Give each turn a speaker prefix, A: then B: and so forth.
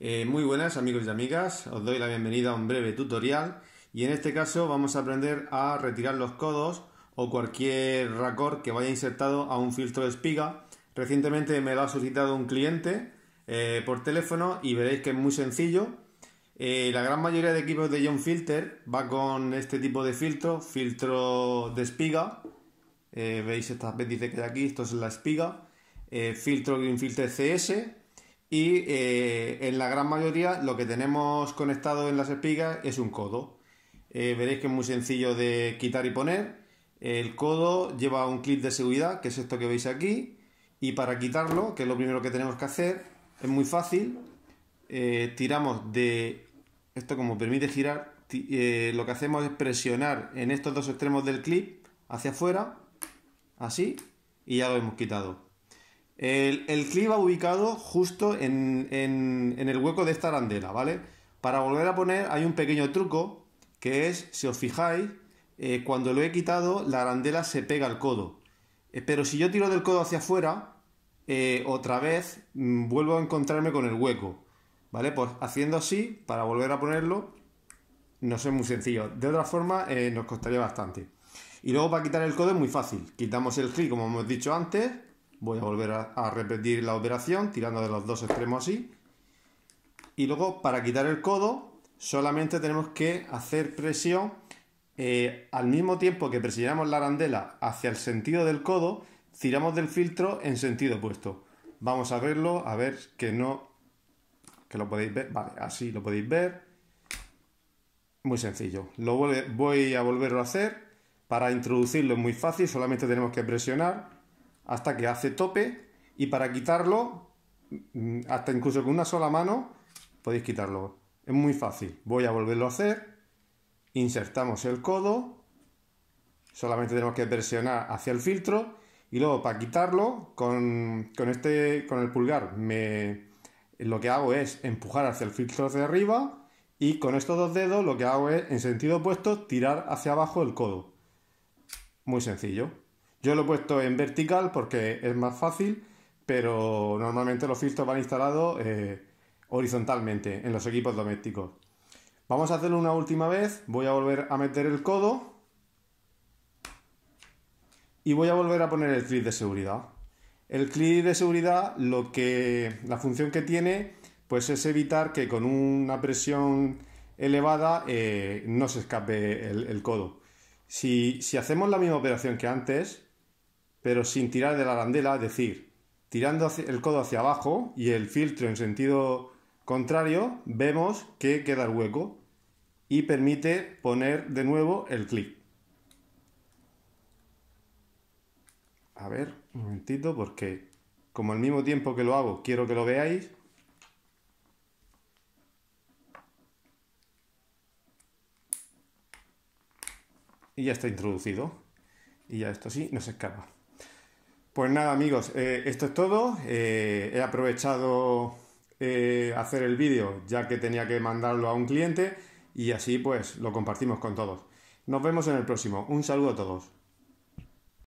A: Eh, muy buenas amigos y amigas, os doy la bienvenida a un breve tutorial y en este caso vamos a aprender a retirar los codos o cualquier racor que vaya insertado a un filtro de espiga. Recientemente me lo ha solicitado un cliente eh, por teléfono y veréis que es muy sencillo. Eh, la gran mayoría de equipos de John Filter va con este tipo de filtro, filtro de espiga. veis estas dice que hay aquí, esto es la espiga. filtro Green Filter CS y eh, en la gran mayoría lo que tenemos conectado en las espigas es un codo. Eh, veréis que es muy sencillo de quitar y poner. El codo lleva un clip de seguridad, que es esto que veis aquí, y para quitarlo, que es lo primero que tenemos que hacer, es muy fácil. Eh, tiramos de esto como permite girar, lo que hacemos es presionar en estos dos extremos del clip hacia afuera, así, y ya lo hemos quitado. El, clip va ubicado justo en, el hueco de esta arandela, ¿vale? Para volver a poner hay un pequeño truco que es, si os fijáis, eh, cuando lo he quitado la arandela se pega al codo. Eh, pero si yo tiro del codo hacia afuera, eh, otra vez mm, vuelvo a encontrarme con el hueco. ¿Vale? Pues haciendo así, para volver a ponerlo, no es muy sencillo. De otra forma, nos costaría bastante. Y luego para quitar el codo es muy fácil. Quitamos el clip como hemos dicho antes, Voy a volver a, repetir la operación tirando de los dos extremos así. Y luego para quitar el codo solamente tenemos que hacer presión eh, al mismo tiempo que presionamos la arandela hacia el sentido del codo, tiramos del filtro en sentido opuesto. Vamos a verlo, a ver que no, que lo podéis ver, vale, así lo podéis ver. Muy sencillo, lo voy a volverlo a hacer. Para introducirlo es muy fácil, solamente tenemos que presionar hasta que hace tope y para quitarlo, mm, hasta incluso con una sola mano, podéis quitarlo. Es muy fácil. Voy a volverlo a hacer. Insertamos el codo. Solamente tenemos que presionar hacia el filtro. Y luego para quitarlo, con, este, con el pulgar, me, lo que hago es empujar hacia el filtro hacia arriba. Y con estos dos dedos lo que hago es, en sentido opuesto, tirar hacia abajo el codo. Muy sencillo. Yo lo he puesto en vertical porque es más fácil, pero normalmente los filtros van instalados eh, horizontalmente en los equipos domésticos. Vamos a hacerlo una última vez. Voy a volver a meter el codo. Y voy a volver a poner el clip de seguridad. El clip de seguridad, lo que, la función que tiene, pues es evitar que con una presión elevada eh, no se escape el, codo. si, hacemos la misma operación que antes, pero sin tirar de la arandela, es decir, tirando el codo hacia abajo y el filtro en sentido contrario, vemos que queda el hueco y permite poner de nuevo el clic. A ver, un momentito, porque como al mismo tiempo que lo hago, quiero que lo veáis. Y ya está introducido. Y ya esto sí, no se escapa. Pues nada amigos, eh, esto es todo. Eh, he aprovechado eh, hacer el vídeo ya que tenía que mandarlo a un cliente y así pues lo compartimos con todos. Nos vemos en el próximo. Un saludo a todos.